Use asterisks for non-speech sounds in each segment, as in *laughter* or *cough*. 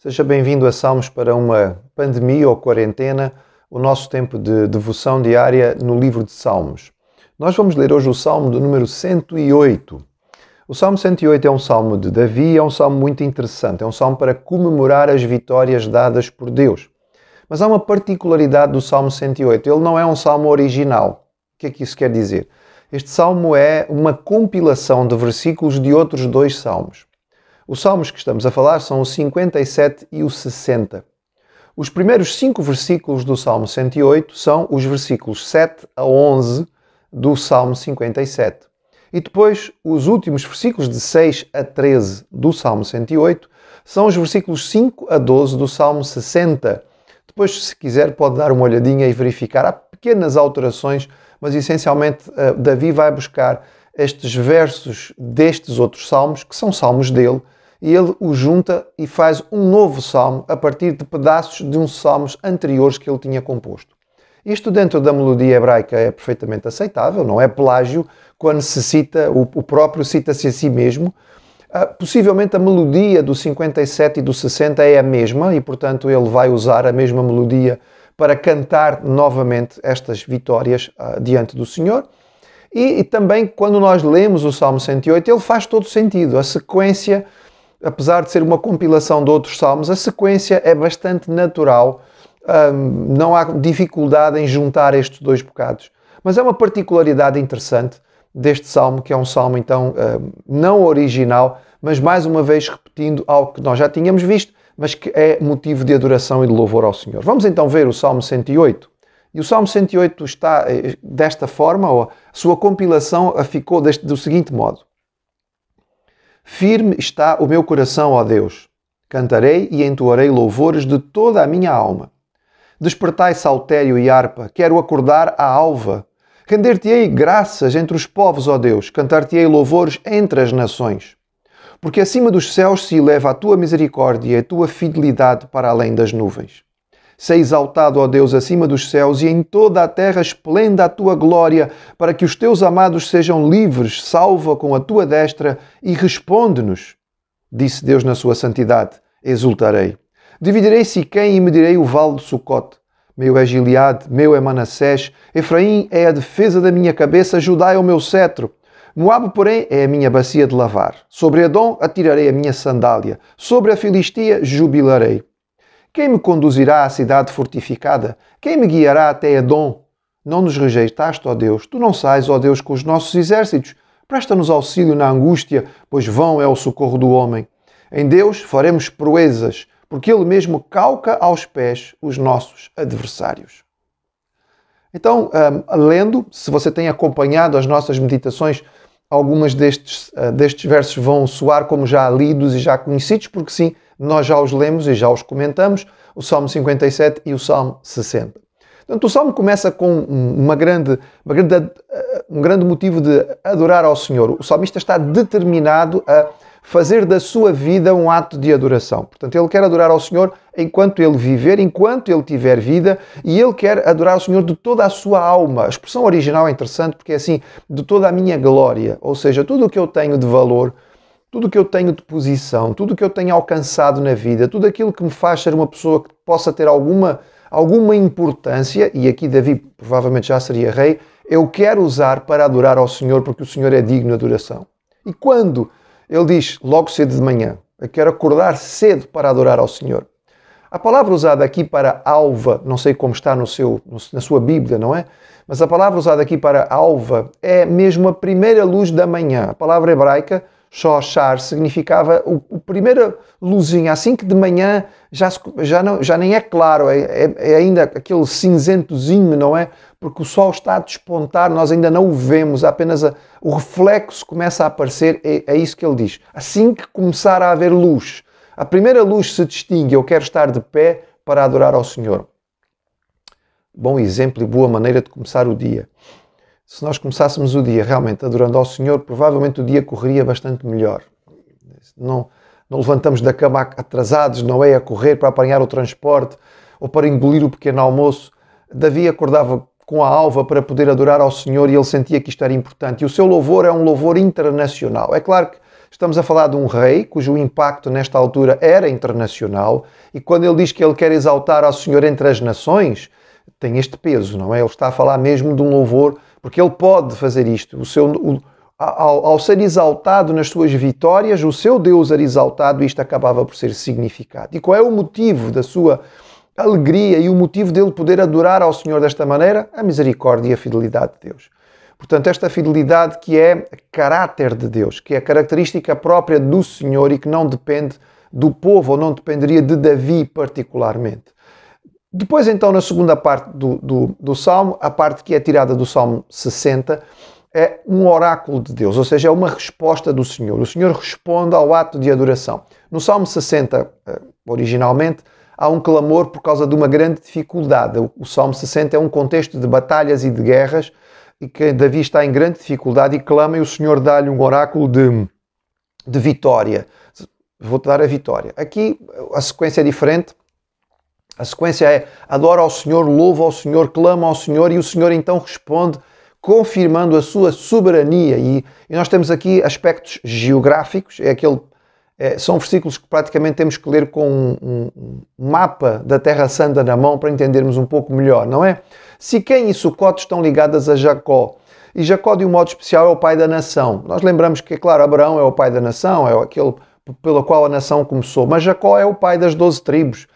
Seja bem-vindo a Salmos para uma pandemia ou quarentena, o nosso tempo de devoção diária no livro de Salmos. Nós vamos ler hoje o Salmo do número 108. O Salmo 108 é um salmo de Davi, é um salmo muito interessante, é um salmo para comemorar as vitórias dadas por Deus. Mas há uma particularidade do Salmo 108, ele não é um salmo original. O que é que isso quer dizer? Este salmo é uma compilação de versículos de outros dois salmos. Os salmos que estamos a falar são o 57 e o 60. Os primeiros cinco versículos do Salmo 108 são os versículos 7 a 11 do Salmo 57. E depois, os últimos versículos de 6 a 13 do Salmo 108 são os versículos 5 a 12 do Salmo 60. Depois, se quiser, pode dar uma olhadinha e verificar. Há pequenas alterações, mas essencialmente eh, Davi vai buscar estes versos destes outros salmos, que são salmos dele, e ele o junta e faz um novo salmo a partir de pedaços de uns salmos anteriores que ele tinha composto. Isto dentro da melodia hebraica é perfeitamente aceitável, não é plágio, quando se cita, o, próprio cita-se a si mesmo. Ah, possivelmente a melodia do 57 e do 60 é a mesma e, portanto, ele vai usar a mesma melodia para cantar novamente estas vitórias ah, diante do Senhor. E, e, também quando nós lemos o Salmo 108, ele faz todo sentido. A sequência apesar de ser uma compilação de outros salmos, a sequência é bastante natural. Um, não há dificuldade em juntar estes dois bocados. Mas é uma particularidade interessante deste salmo, que é um salmo então um, não original, mas mais uma vez repetindo algo que nós já tínhamos visto, mas que é motivo de adoração e de louvor ao Senhor. Vamos então ver o Salmo 108. E o Salmo 108 está eh, desta forma, ou a sua compilação eh, ficou deste, do seguinte modo: Firme está o meu coração, ó Deus. Cantarei e entoarei louvores de toda a minha alma. Despertai saltério e harpa, quero acordar a alva. Render-te-ei graças entre os povos, ó Deus, cantar-te-ei louvores entre as nações. Porque acima dos céus se eleva a tua misericórdia e a tua fidelidade para além das nuvens. Sei exaltado, ó Deus, acima dos céus, e em toda a terra esplenda a tua glória, para que os teus amados sejam livres, salva com a tua destra e responde-nos. Disse Deus na sua santidade: Exultarei. Dividirei Siquém e medirei o vale de Sucote. Meu é Gileade, meu é Manassés, Efraim é a defesa da minha cabeça, Judá é o meu cetro. Moab, porém, é a minha bacia de lavar. Sobre Edom atirarei a minha sandália. Sobre a Filistia jubilarei. Quem me conduzirá à cidade fortificada? Quem me guiará até Edom? Não nos rejeitaste, ó Deus. Tu não sais, ó Deus, com os nossos exércitos. Presta-nos auxílio na angústia, pois vão é o socorro do homem. Em Deus faremos proezas, porque Ele mesmo calca aos pés os nossos adversários. Então, um, lendo, se você tem acompanhado as nossas meditações, algumas destes, uh, destes versos vão soar como já lidos e já conhecidos, porque sim, nós já os lemos e já os comentamos, o Salmo 57 e o Salmo 60. Portanto, o Salmo começa com uma grande, uma grande, eh, um grande motivo de adorar ao Senhor. O salmista está determinado a fazer da sua vida um ato de adoração. Portanto, ele quer adorar ao Senhor enquanto ele viver, enquanto ele tiver vida, e ele quer adorar ao Senhor de toda a sua alma. A expressão original é interessante porque é assim, de toda a minha glória, ou seja, tudo o que eu tenho de valor, tudo que eu tenho de posição, tudo que eu tenho alcançado na vida, tudo aquilo que me faz ser uma pessoa que possa ter alguma, alguma importância, e aqui Davi provavelmente já seria rei, eu quero usar para adorar ao Senhor, porque o Senhor é digno de adoração. E quando ele diz logo cedo de manhã, eu quero acordar cedo para adorar ao Senhor. A palavra usada aqui para alva, não sei como está no seu, na sua Bíblia, não é? Mas a palavra usada aqui para alva é mesmo a primeira luz da manhã. A palavra hebraica Xoxar significava o, o primeira luzinha, assim que de manhã já, se, já, não, já nem é claro, é, é, é, ainda aquele cinzentozinho, não é? Porque o sol está a despontar, nós ainda não o vemos, apenas a, o reflexo começa a aparecer, é, é isso que ele diz. Assim que começar a haver luz, a primeira luz se distingue, eu quero estar de pé para adorar ao Senhor. Bom exemplo e boa maneira de começar o dia se nós começássemos o dia realmente adorando ao Senhor, provavelmente o dia correria bastante melhor. Não, não levantamos da cama atrasados, não é? A correr para apanhar o transporte ou para engolir o pequeno almoço. Davi acordava com a alva para poder adorar ao Senhor e ele sentia que isto era importante. E o seu louvor é um louvor internacional. É claro que estamos a falar de um rei cujo impacto nesta altura era internacional e quando ele diz que ele quer exaltar ao Senhor entre as nações, tem este peso, não é? Ele está a falar mesmo de um louvor porque ele pode fazer isto. O seu, o, ao, ao, ser exaltado nas suas vitórias, o seu Deus era exaltado e isto acabava por ser significado. E qual é o motivo da sua alegria e o motivo dele poder adorar ao Senhor desta maneira? A misericórdia e a fidelidade de Deus. Portanto, esta fidelidade que é caráter de Deus, que é característica própria do Senhor e que não depende do povo, ou não dependeria de Davi particularmente. Depois, então, na segunda parte do, do, do, Salmo, a parte que é tirada do Salmo 60, é um oráculo de Deus, ou seja, é uma resposta do Senhor. O Senhor responde ao ato de adoração. No Salmo 60, eh, originalmente, há um clamor por causa de uma grande dificuldade. O Salmo 60 é um contexto de batalhas e de guerras, e que Davi está em grande dificuldade e clama, e o Senhor dá-lhe um oráculo de, de vitória. Vou-te dar a vitória. Aqui a sequência é diferente a sequência é: adora ao Senhor, louva ao Senhor, clama ao Senhor, e o Senhor então responde, confirmando a sua soberania. E, e nós temos aqui aspectos geográficos, é aquele. É, são versículos que praticamente temos que ler com um, um, mapa da Terra Santa na mão para entendermos um pouco melhor, não é? Siquém e Sucote estão ligadas a Jacó. E Jacó, de um modo especial, é o pai da nação. Nós lembramos que, é claro, Abraão é o pai da nação, é aquele pelo qual a nação começou, mas Jacó é o pai das doze tribos.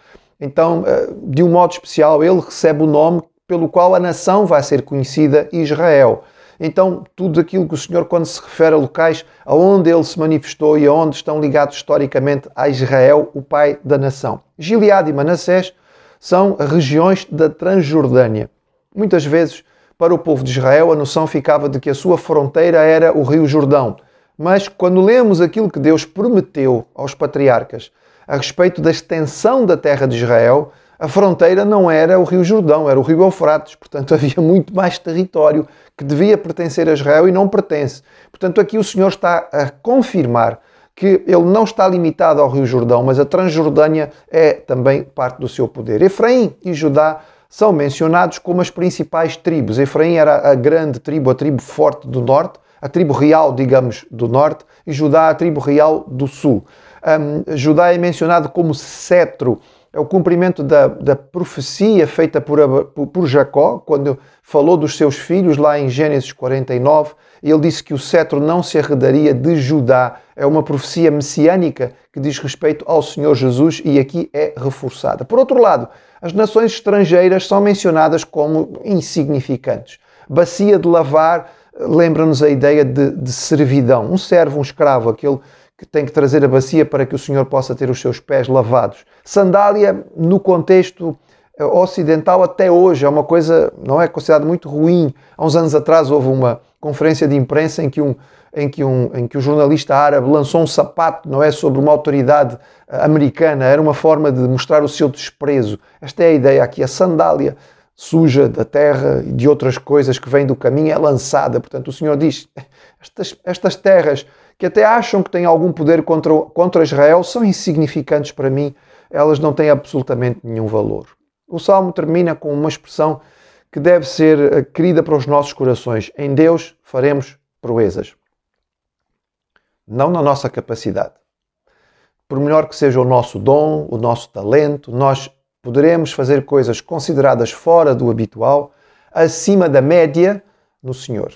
Então, eh, de um modo especial, ele recebe o nome pelo qual a nação vai ser conhecida Israel. Então, tudo aquilo que o Senhor, quando se refere a locais aonde ele se manifestou e aonde estão ligados historicamente a Israel, o pai da nação. Gilead e Manassés são regiões da Transjordânia. Muitas vezes, para o povo de Israel, a noção ficava de que a sua fronteira era o Rio Jordão. Mas quando lemos aquilo que Deus prometeu aos patriarcas, a respeito da extensão da terra de Israel, a fronteira não era o Rio Jordão, era o Rio Eufrates. Portanto, *laughs* havia muito mais território que devia pertencer a Israel e não pertence. Portanto, aqui o Senhor está a confirmar que ele não está limitado ao Rio Jordão, mas a Transjordânia é também parte do seu poder. Efraim e Judá são mencionados como as principais tribos. Efraim era a grande tribo, a tribo forte do norte, a tribo real, digamos, do norte, e Judá a tribo real do sul um, Judá é mencionado como cetro, é o cumprimento da, da profecia feita por, por Jacó, quando falou dos seus filhos lá em Gênesis 49. Ele disse que o cetro não se arredaria de Judá. É uma profecia messiânica que diz respeito ao Senhor Jesus e aqui é reforçada. Por outro lado, as nações estrangeiras são mencionadas como insignificantes. Bacia de lavar lembra-nos a ideia de, de servidão. Um servo, um escravo, aquele que tem que trazer a bacia para que o senhor possa ter os seus pés lavados. Sandália, no contexto eh, ocidental, até hoje é uma coisa, não é considerada muito ruim. Há uns anos atrás houve uma conferência de imprensa em que um, em que um, em que o um jornalista árabe lançou um sapato, não é, sobre uma autoridade eh, americana. Era uma forma de mostrar o seu desprezo. Esta é a ideia aqui. A sandália suja da terra e de outras coisas que vêm do caminho é lançada. Portanto, o Senhor diz: estas, estas terras que até acham que têm algum poder contra, contra Israel, são insignificantes para mim, elas não têm absolutamente nenhum valor. O salmo termina com uma expressão que deve ser eh, querida para os nossos corações: em Deus faremos proezas. Não na nossa capacidade. Por melhor que seja o nosso dom, o nosso talento, nós poderemos fazer coisas consideradas fora do habitual, acima da média, no Senhor.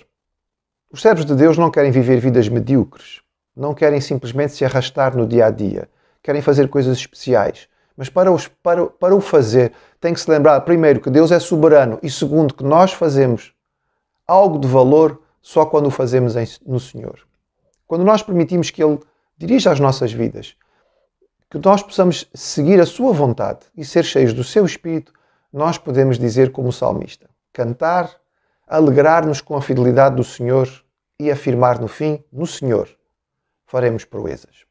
Os servos de Deus não querem viver vidas medíocres, não querem simplesmente se arrastar no dia a dia, querem fazer coisas especiais. Mas para, os, para, para o fazer, tem que se lembrar, primeiro, que Deus é soberano e, segundo, que nós fazemos algo de valor só quando o fazemos no Senhor. Quando nós permitimos que Ele dirija as nossas vidas, que nós possamos seguir a Sua vontade e ser cheios do Seu Espírito, nós podemos dizer, como salmista, cantar, alegrar-nos com a fidelidade do Senhor e afirmar no fim: No Senhor faremos proezas.